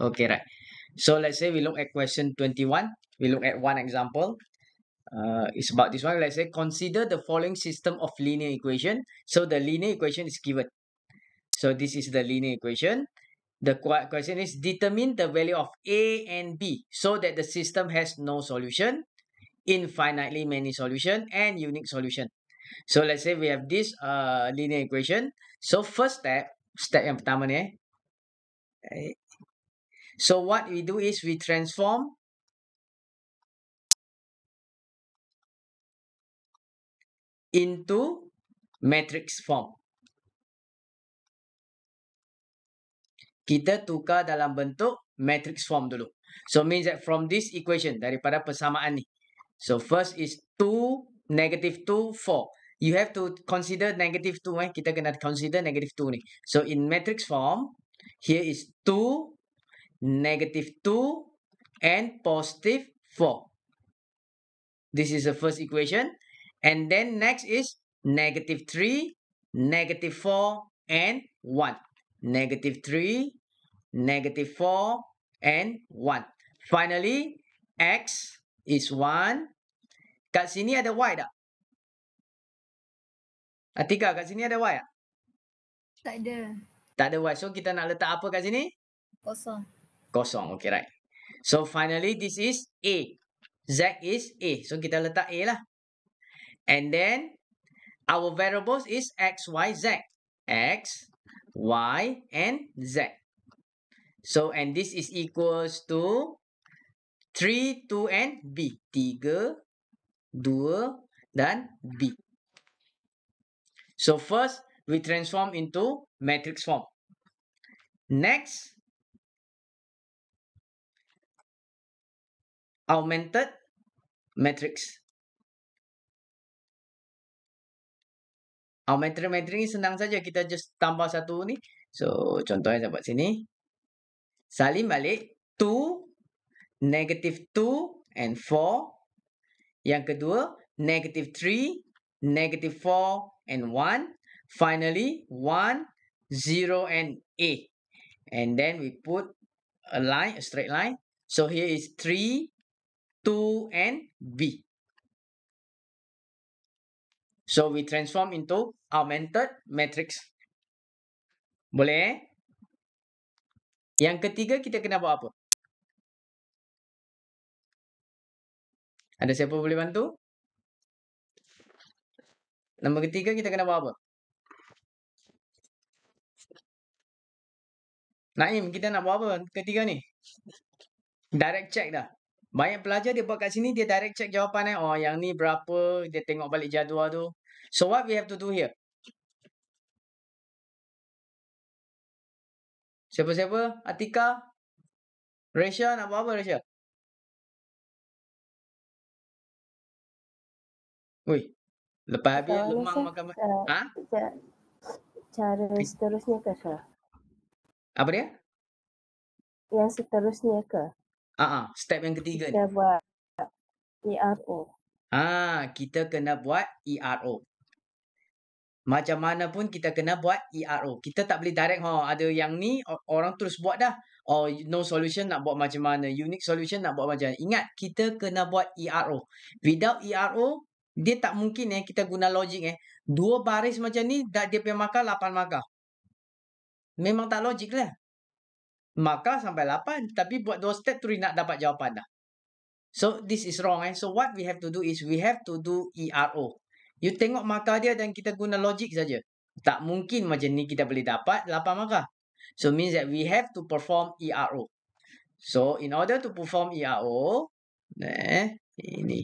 okay, right. So let's say we look at question 21. We look at one example. Uh, it's about this one. Let's say consider the following system of linear equation. So the linear equation is given. So this is the linear equation. The question is determine the value of A and B so that the system has no solution, infinitely many solution, and unique solution. So let's say we have this uh, linear equation. So first step, step yang pertama ni eh. So what we do is we transform into matrix form. Kita tukar dalam bentuk matrix form dulu. So means that from this equation, daripada persamaan ni. So first is 2, negative 2, 4. You have to consider negative 2 eh. Kita kena consider negative 2 ni. So in matrix form, Here is 2, negative 2, and positive 4. This is the first equation. And then next is negative 3, negative 4, and 1. Negative 3, negative 4, and 1. Finally, x is 1. Kat sini ada y tak? Atika, kat sini ada y tak? Tak ada. Tak ada Y. So kita nak letak apa kat sini? Kosong. Kosong. Okay, right. So finally this is A. Z is A. So kita letak A lah. And then our variables is X, Y, Z. X, Y and Z. So and this is equals to 3, 2 and B. 3, 2 dan B. So first we transform into matrix form. Next, augmented matrix. Augmented matrix ni senang saja kita just tambah satu ni. So contohnya dapat sini. Salim balik 2, negative 2 and 4. Yang kedua, negative 3, negative 4 and 1 finally, 1, 0, and A. And then we put a line, a straight line. So here is 3, 2, and B. So we transform into augmented matrix. Boleh? Eh? Yang ketiga, kita kena buat apa? Ada siapa boleh bantu? Nombor ketiga, kita kena buat apa? Naim, kita nak buat apa ketiga ni? Direct check dah. Banyak pelajar dia buat kat sini, dia direct check jawapan eh. Oh, yang ni berapa? Dia tengok balik jadual tu. So, what we have to do here? Siapa-siapa? Atika? Rasha nak buat apa Rasha? Ui, lepas habis lemang makan. Ha? Cara seterusnya ke, Syah? apa dia? Yang seterusnya ke? Ah, uh-uh, step yang ketiga kita ni. Kita buat ERO. Ah, kita kena buat ERO. Macam mana pun kita kena buat ERO. Kita tak boleh direct Oh, ada yang ni orang terus buat dah. Oh, no solution nak buat macam mana? Unique solution nak buat macam mana? Ingat, kita kena buat ERO. Without ERO, dia tak mungkin eh kita guna logik eh. Dua baris macam ni dia punya lapan 8 Memang tak logik lah. Maka sampai 8. Tapi buat 2 step tu nak dapat jawapan dah. So this is wrong eh. So what we have to do is we have to do ERO. You tengok maka dia dan kita guna logik saja. Tak mungkin macam ni kita boleh dapat 8 maka. So means that we have to perform ERO. So in order to perform ERO. Eh, ini.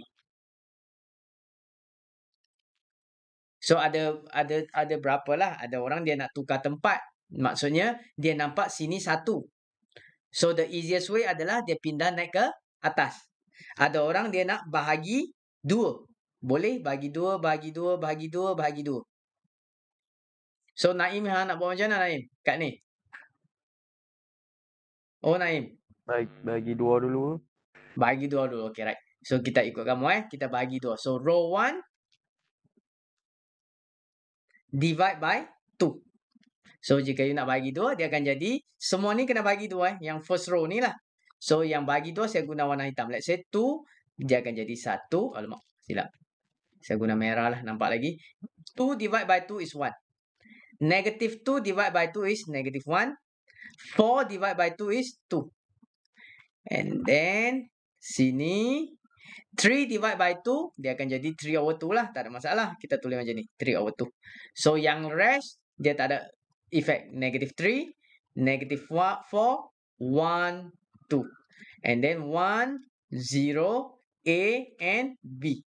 So ada ada ada berapa lah ada orang dia nak tukar tempat Maksudnya, dia nampak sini satu. So, the easiest way adalah dia pindah naik ke atas. Ada orang dia nak bahagi dua. Boleh bahagi dua, bahagi dua, bahagi dua, bahagi dua. So, Naim ha, nak buat macam mana Naim? Kat ni. Oh, Naim. Baik, bahagi dua dulu. Bahagi dua dulu. Okay, right. So, kita ikut kamu eh. Kita bahagi dua. So, row one. Divide by two. So jika you nak bagi dua, dia akan jadi semua ni kena bagi dua eh. Yang first row ni lah. So yang bagi dua saya guna warna hitam. Let's say two, dia akan jadi satu. Alamak, silap. Saya guna merah lah, nampak lagi. Two divide by two is one. Negative two divide by two is negative one. Four divide by two is two. And then sini. three divide by two dia akan jadi three over 2 lah. Tak ada masalah. Kita tulis macam ni. three over 2. So, yang rest, dia tak ada effect negative 3, negative 4, 1, 2. And then 1, 0, A and B.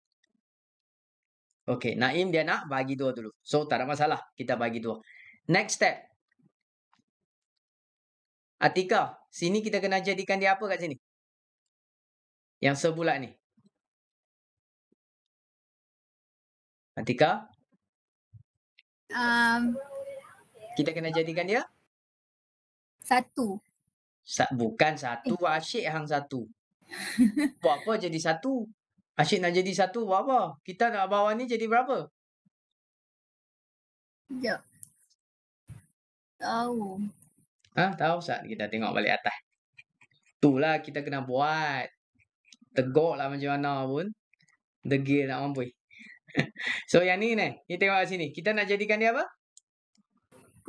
Okay, Naim dia nak bagi dua dulu. So, tak ada masalah. Kita bagi dua. Next step. Atika, sini kita kena jadikan dia apa kat sini? Yang sebulat ni. Atika? Um, kita kena jadikan dia? Satu. Sa- bukan satu. Eh. Asyik hang satu. buat apa jadi satu? Asyik nak jadi satu buat apa? Kita nak bawah ni jadi berapa? Ya. Tahu. Ah, ha, tahu sat kita tengok balik atas. Itulah kita kena buat. Tegok lah macam mana pun. Degil nak mampu. so yang ni ni, ni tengok kat sini. Kita nak jadikan dia apa?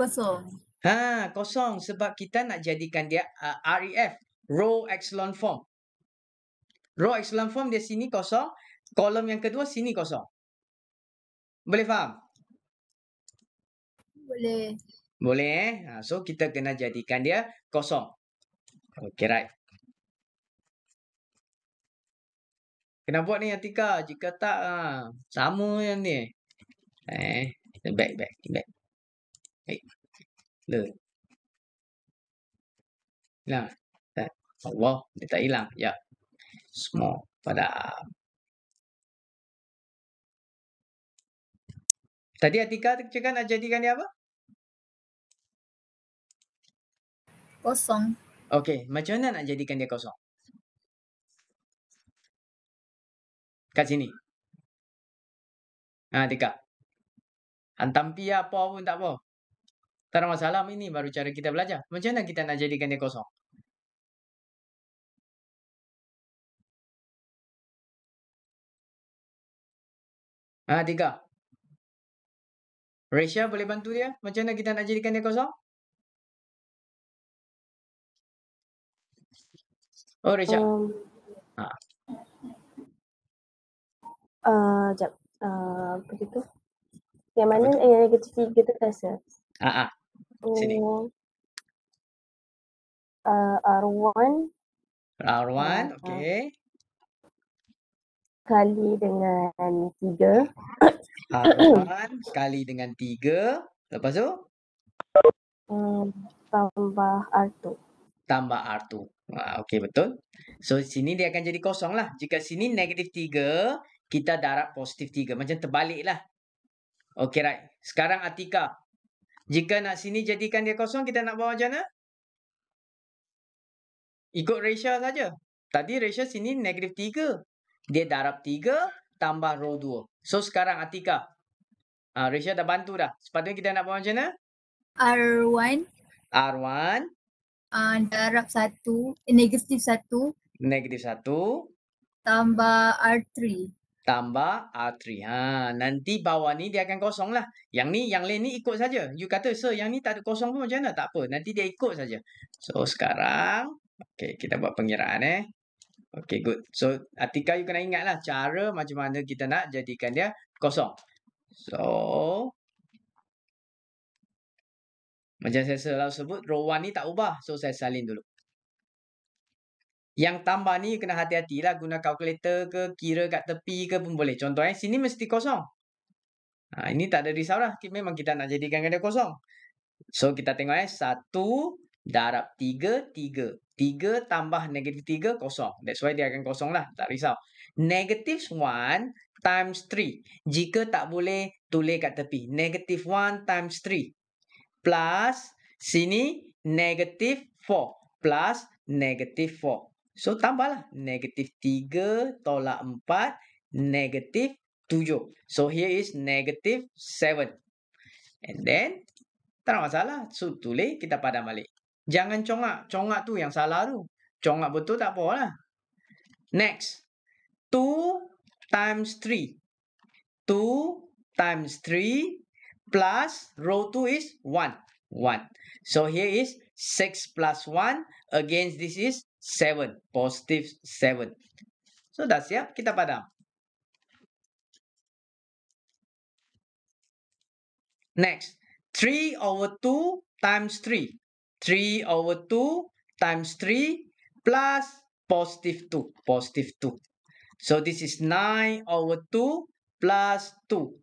kosong. Ha, kosong sebab kita nak jadikan dia uh, REF, row echelon form. Row echelon form dia sini kosong, kolom yang kedua sini kosong. Boleh faham? Boleh. Boleh eh? Ha, so kita kena jadikan dia kosong. Okay, right. Kena buat ni Atika, jika tak ha, sama yang ni. Eh, back, back, back. 哎，乐，那在好哇，你在伊朗呀？small ya. pada tadi Atika cakap nak jadikan apa? kosong. Okey, macam nak jadikan dia kosong? Kat sini. Ha, Atika. Hantam pi apa tak apa. Tak ada masalah, ini baru cara kita belajar. Macam mana kita nak jadikan dia kosong? Ah ha, tiga. Rasha boleh bantu dia? Macam mana kita nak jadikan dia kosong? Oh, Rasha. Um, ha. Uh, jap. Uh, ah, begitu. Yang mana yang kecil kita tu tak ya? Ah, ah sini. Uh, Arwan. Arwan, uh, okey. Eh. Kali dengan tiga. Arwan, kali dengan tiga. Lepas tu? Hmm, tambah R2. Tambah R2. Ah, okey, betul. So, sini dia akan jadi kosong lah. Jika sini negatif tiga, kita darab positif tiga. Macam terbalik lah. Okey, right. Sekarang Atika. Jika nak sini jadikan dia kosong, kita nak bawa jana Ikut ratio saja. Tadi ratio sini negatif 3. Dia darab 3 tambah rho 2. So sekarang Atika. Uh, ratio dah bantu dah. Sepatutnya kita nak bawa macam mana? R1. R1. Uh, darab 1. Eh, negatif 1. Negatif 1. Tambah R3. Tambah artery. Ha, nanti bawah ni dia akan kosong lah. Yang ni, yang lain ni ikut saja. You kata, sir, yang ni tak ada kosong pun macam mana? Tak apa. Nanti dia ikut saja. So, sekarang. Okay, kita buat pengiraan eh. Okay, good. So, Atika, you kena ingat lah cara macam mana kita nak jadikan dia kosong. So, macam saya selalu sebut, row 1 ni tak ubah. So, saya salin dulu. Yang tambah ni kena hati-hati lah guna kalkulator ke kira kat tepi ke pun boleh. contohnya eh, sini mesti kosong. Ha, ini tak ada risau lah. Memang kita nak jadikan ganda kosong. So kita tengok eh, 1 darab 3, 3. 3 tambah negatif 3, kosong. That's why dia akan kosong lah. Tak risau. Negative 1 times 3. Jika tak boleh, tulis kat tepi. Negative 1 times 3. Plus, sini negative 4. Plus negative 4. So tambahlah negatif 3 tolak 4 negatif 7. So here is negatif 7. And then tak ada masalah. So tulis kita padam balik. Jangan congak. Congak tu yang salah tu. Congak betul tak apa lah. Next. 2 times 3. 2 times 3 plus row 2 is 1. 1. So here is 6 plus 1 against this is 7. Positif 7. So, dah siap? Kita padam. Next. 3 over 2 times 3. 3 over 2 times 3 plus positive 2. Positive 2. So, this is 9 over 2 plus 2.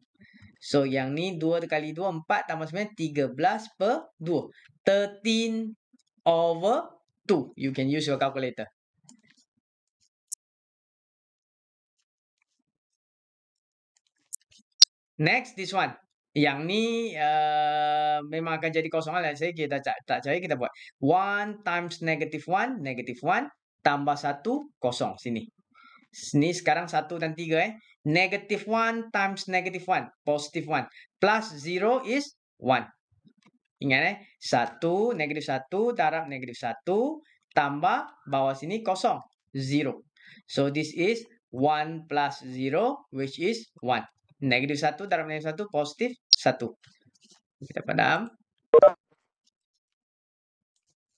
So, yang ni 2 kali 2, 4 tambah 9, 13 per 2. 13 over two, you can use your calculator. Next, this one. Yang ni uh, memang akan jadi kosongan. Let's lah. saya kita tak, tak cari, kita buat. one times negative one, negative one tambah satu kosong. Sini. Sini sekarang satu dan tiga, eh. Negative one times negative one, positive one Plus zero is one. Ingat eh. 1, negatif 1, darab negatif 1, tambah bawah sini kosong. 0. So, this is 1 plus 0, which is 1. Negatif 1, darab negatif 1, positif 1. Kita padam.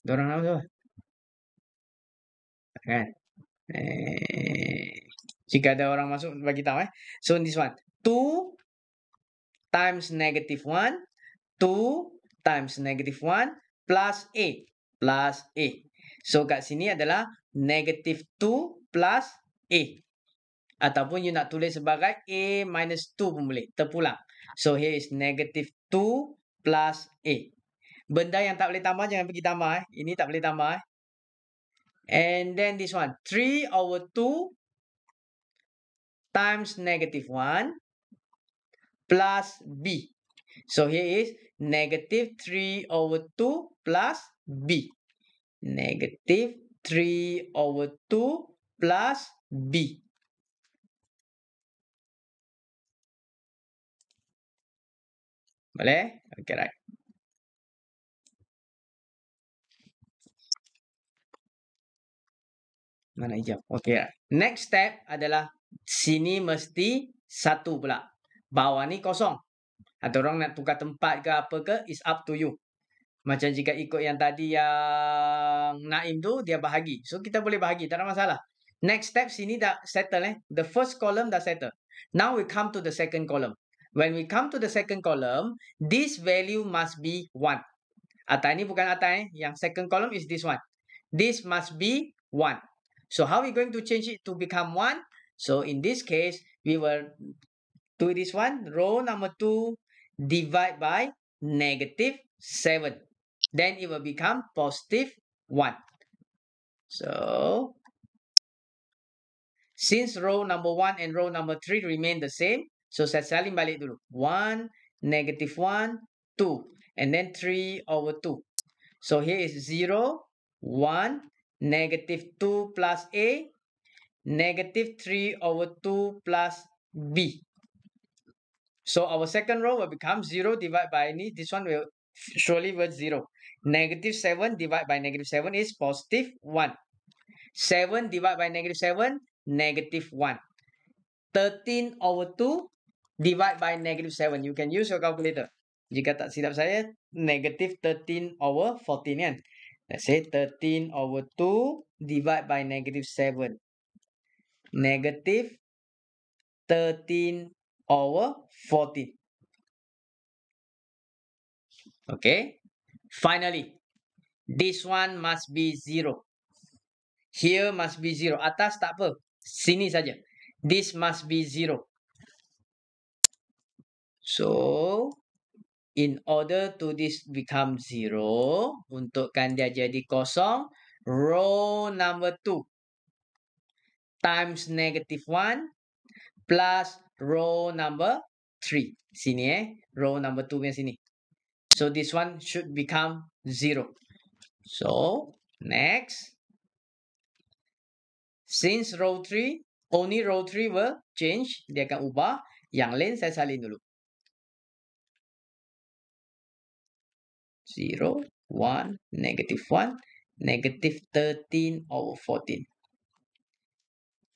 Dorang nama tu. Kan? Eh, jika ada orang masuk, bagi tahu eh. So, this one. 2 times negative 1, 2 times negative 1 plus A. Plus A. So, kat sini adalah negative 2 plus A. Ataupun you nak tulis sebagai A minus 2 pun boleh. Terpulang. So, here is negative 2 plus A. Benda yang tak boleh tambah, jangan pergi tambah. Eh. Ini tak boleh tambah. Eh. And then this one. 3 over 2 times negative 1 plus B. So here is negative 3 over 2 plus B. Negative 3 over 2 plus B. Boleh? Okay, right. Mana hijau? Okay, right. Next step adalah sini mesti satu pula. Bawah ni kosong atau orang nak tukar tempat ke apa ke is up to you macam jika ikut yang tadi yang Naim tu dia bahagi so kita boleh bahagi tak ada masalah next step sini dah settle eh the first column dah settle now we come to the second column when we come to the second column this value must be 1 Atai ni bukan atai, eh yang second column is this one this must be 1 so how we going to change it to become 1 so in this case we will do this one row number 2 divide by negative 7. Then it will become positive 1. So, since row number 1 and row number 3 remain the same, so saya salin balik dulu. 1, negative 1, 2. And then 3 over 2. So here is 0, 1, negative 2 plus A, negative 3 over 2 plus B. So our second row will become 0 divided by any. This one will surely be 0. Negative 7 divided by negative 7 is positive 1. 7 divided by negative 7, negative 1. 13 over 2 divided by negative 7. You can use your calculator. Jika tak silap saya, negative 13 over 14. Kan? Let's say 13 over 2 divided by negative 7. Negative 13 over 14. Okay. Finally, this one must be zero. Here must be zero. Atas tak apa. Sini saja. This must be zero. So, in order to this become zero, untukkan dia jadi kosong, row number two times negative one plus row number three Sini eh. Row number two punya sini. So, this one should become zero. So, next. Since row three only row three will change. Dia akan ubah. Yang lain saya salin dulu. Zero, one, negative one, negative thirteen over fourteen.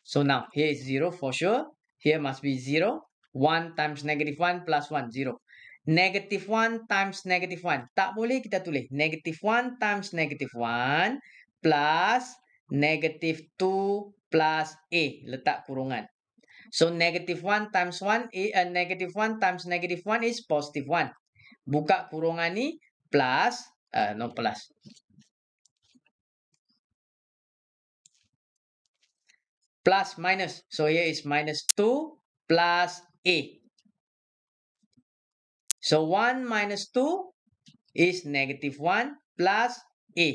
So now, here is zero for sure here must be zero. One times negative one plus one zero. Negative one times negative one Tak boleh kita tulis. Negative one times negative one plus negative two plus A. Letak kurungan. So, negative one times 1, A, uh, negative one times negative one is positive one. Buka kurungan ni plus, uh, eh, no plus. plus minus. So here is minus 2 plus A. So 1 minus 2 is negative 1 plus A.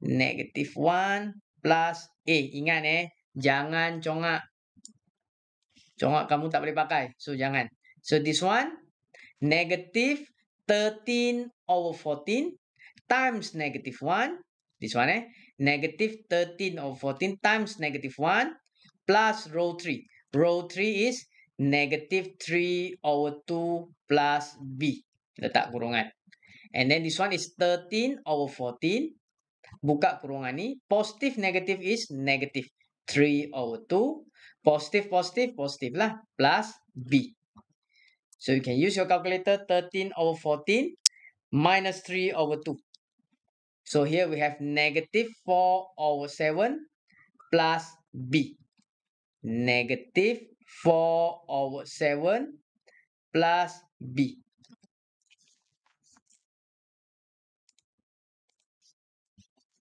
Negative 1 plus A. Ingat eh, jangan congak. Congak kamu tak boleh pakai. So jangan. So this one, negative 13 over 14 times negative 1. This one eh, negative 13 over 14 times negative 1 plus rho 3. Rho 3 is negative 3 over 2 plus B. Letak kurungan. And then this one is 13 over 14. Buka kurungan ni. Positive negative is negative 3 over 2. Positive, positive, positive lah. Plus B. So you can use your calculator 13 over 14 minus 3 over 2. So here we have negative 4 over 7 plus B negative 4 over 7 plus B.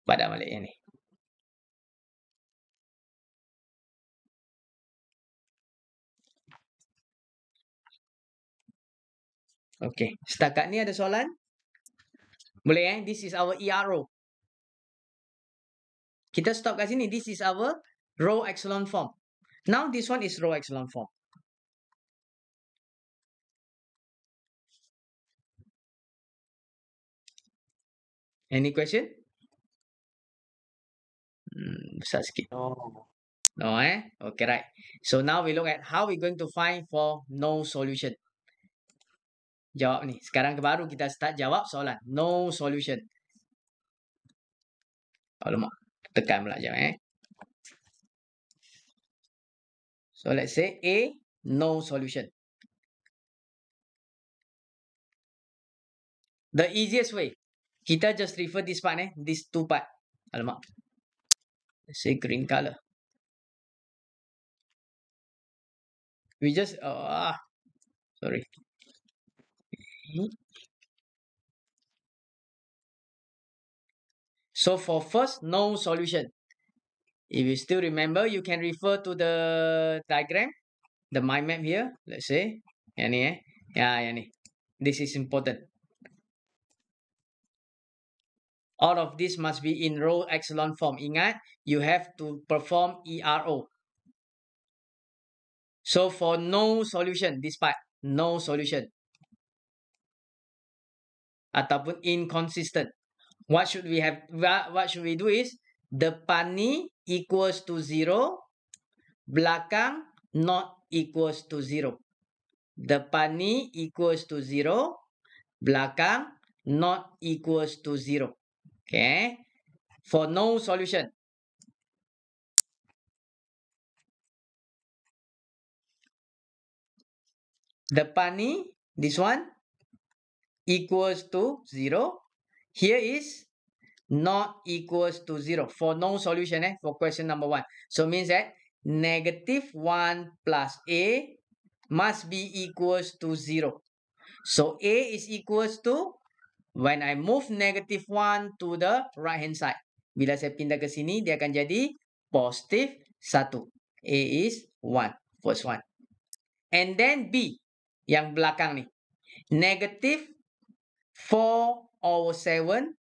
Pada balik yang ni. Okay. Setakat ni ada soalan? Boleh eh? This is our ERO. Kita stop kat sini. This is our row epsilon form. Now this one is row echelon form. Any question? Mm, No. No, eh? Okay, right. So now we look at how we're going to find for no solution. Jawab ni. Sekarang baru kita start jawab soalan. No solution. Alamak. Tekan pula jap eh. So let's say A, no solution. The easiest way, kita just refer this part, eh? this two part. Alamak. Let's say green color. We just, ah, uh, sorry. So for first, no solution. If you still remember, you can refer to the diagram, the mind map here, let's say. Yani, eh? Yeah, yani. This is important. All of this must be in row excellent form. Ingat, you have to perform ERO. So for no solution, this part, no solution. Ataupun inconsistent. What should we have, what, what should we do is, Depani equals to 0. Belakang not equals to 0. Depani equals to 0. Belakang not equals to 0. Okay. For no solution. Depani, this one, equals to 0. Here is not equals to zero for no solution eh, for question number one. So means that negative one plus A must be equals to zero. So A is equals to when I move negative one to the right hand side. Bila saya pindah ke sini, dia akan jadi positive satu. A is one, first one. And then B, yang belakang ni. Negative four over seven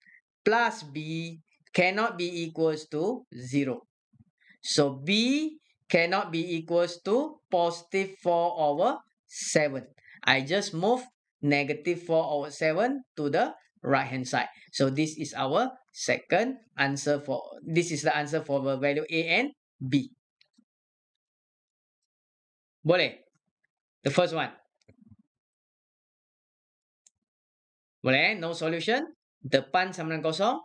plus b cannot be equals to 0. So b cannot be equals to positive 4 over 7. I just move negative 4 over 7 to the right hand side. So this is our second answer for, this is the answer for the value A and B. Boleh? The first one. Boleh? Eh? No solution? depan sama dengan kosong,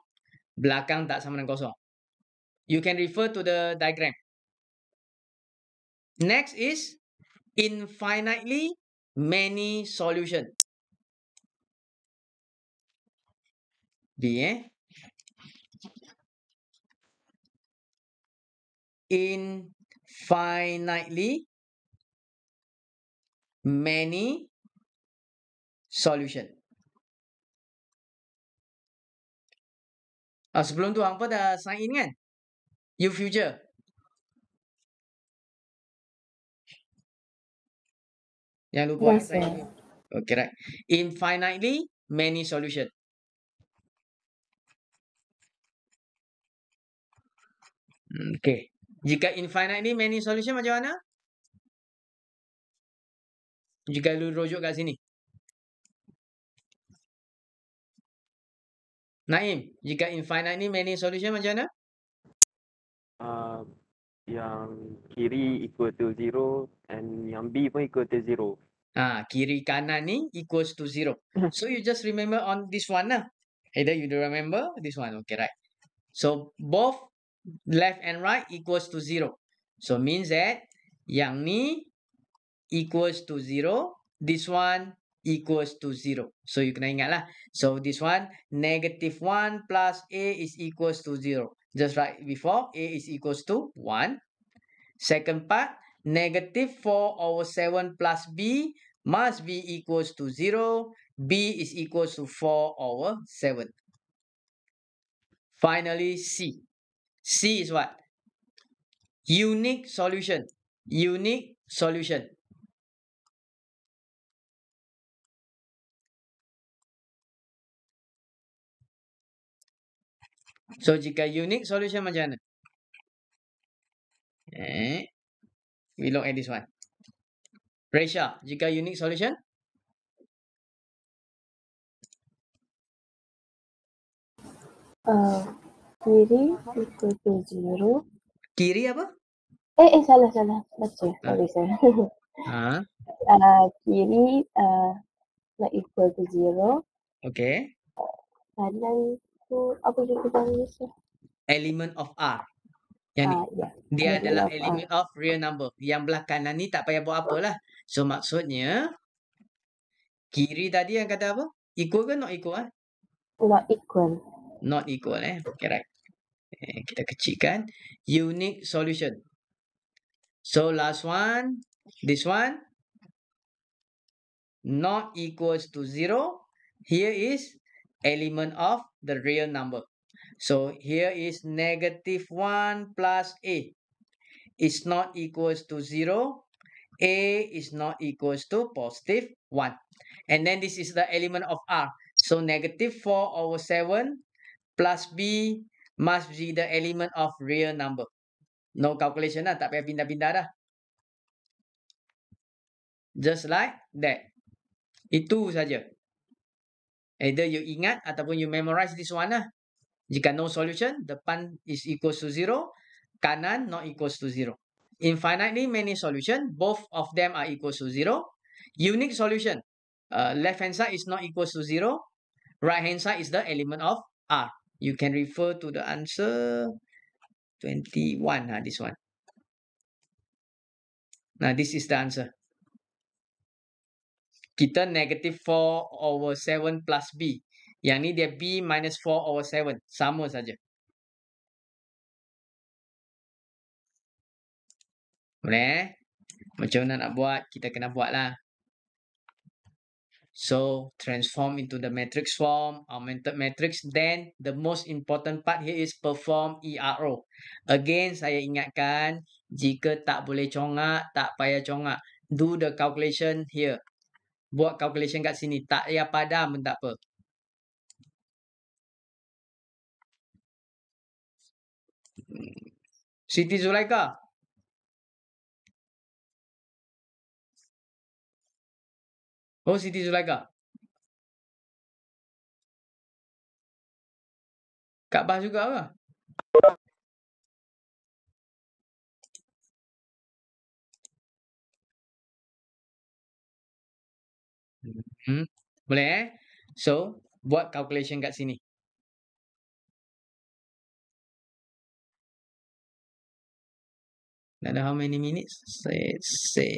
belakang tak sama dengan kosong. You can refer to the diagram. Next is infinitely many solution. B eh? Infinitely many solution. Uh, sebelum tu, hangpa dah sign in kan? You future. Jangan lupa. Yes, okay, right. Infinitely many solution. Hmm, okay. Jika infinitely many solution macam mana? Jika lu rujuk kat sini. Naim, jika infinite ni many solution macam mana? Uh, yang kiri equal to zero and yang B pun equal to zero. Ah, ha, kiri kanan ni equals to zero. Hmm. So you just remember on this one lah. Either you do remember this one. Okay, right. So both left and right equals to zero. So means that yang ni equals to zero. This one equals to 0. So, you can ingat lah. So, this one, negative 1 plus A is equals to 0. Just like before, A is equals to 1. Second part, negative 4 over 7 plus B must be equals to 0. B is equals to 4 over 7. Finally, C. C is what? Unique solution. Unique solution. So jika unique solution macam mana? Okay. Eh, we look at this one. Pressure. Jika unique solution. Uh, kiri equal to zero. Kiri apa? Eh, eh salah, salah. Baca. Ah. Sorry, saya. Ha? Ah. Uh, kiri uh, equal to zero. Okay. Uh, kanan tu apa kita panggil Element of R. Yang uh, ni. Yeah. Ya. Dia yeah, adalah yeah, element of real number. Yang belakangan ni tak payah buat apalah. So maksudnya kiri tadi yang kata apa? Equal ke not equal? Eh? Not equal. Not equal eh. Okay right. Okay, eh, kita kecilkan. Unique solution. So last one. This one. Not equals to zero. Here is element of the real number. So here is negative 1 plus a is not equals to 0. a is not equals to positive 1. And then this is the element of r. So negative 4 over 7 plus b must be the element of real number. No calculation lah. Tak payah pindah-pindah dah. Just like that. Itu saja. Either you ingat ataupun you memorize this one lah. Jika no solution, depan is equals to zero. Kanan not equals to zero. Infinitely many solution, both of them are equals to zero. Unique solution, uh, left hand side is not equals to zero. Right hand side is the element of R. You can refer to the answer 21, ha, ah, this one. Now this is the answer kita negative 4 over 7 plus B. Yang ni dia B minus 4 over 7. Sama saja. Boleh? Eh? Macam mana nak buat? Kita kena buat lah. So, transform into the matrix form, augmented matrix. Then, the most important part here is perform ERO. Again, saya ingatkan, jika tak boleh congak, tak payah congak. Do the calculation here buat calculation kat sini. Tak ya padam pun tak apa. Siti Zulaika. Oh Siti Zulaika. Kak Bas juga lah. Hmm? Boleh eh? So, buat calculation kat sini. Dah ada how many minutes? Say, say.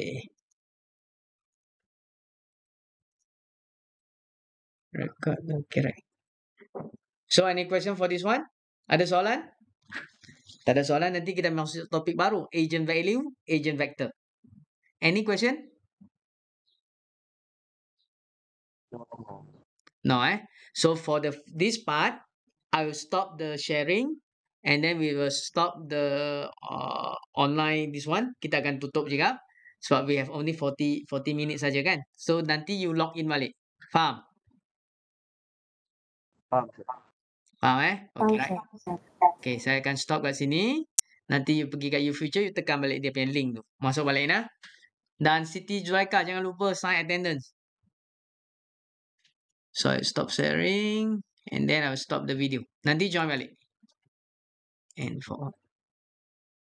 Record, okay, right. So, any question for this one? Ada soalan? Tak ada soalan, nanti kita masuk topik baru. Agent value, agent vector. Any question? No, eh? So for the this part, I will stop the sharing and then we will stop the uh, online this one. Kita akan tutup juga. So we have only 40, 40 minutes saja kan? So nanti you log in balik. Faham? Faham. Faham eh? Okay, right? Okay, saya akan stop kat sini. Nanti you pergi kat YouFuture, you tekan balik dia punya link tu. Masuk balik nak. Dan Siti Juraika, jangan lupa sign attendance. So I stop sharing and then I'll stop the video. Nanti join balik. And for